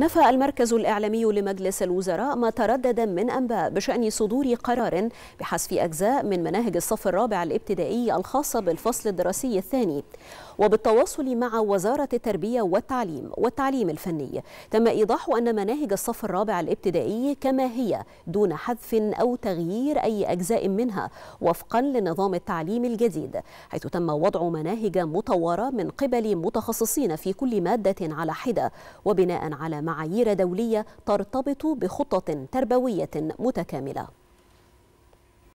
نفى المركز الإعلامي لمجلس الوزراء ما تردد من أنباء بشأن صدور قرار بحذف أجزاء من مناهج الصف الرابع الابتدائي الخاصة بالفصل الدراسي الثاني وبالتواصل مع وزارة التربية والتعليم والتعليم الفني تم إيضاح أن مناهج الصف الرابع الابتدائي كما هي دون حذف أو تغيير أي أجزاء منها وفقا لنظام التعليم الجديد حيث تم وضع مناهج مطورة من قبل متخصصين في كل مادة على حدة وبناء على معايير دولية ترتبط بخطط تربوية متكاملة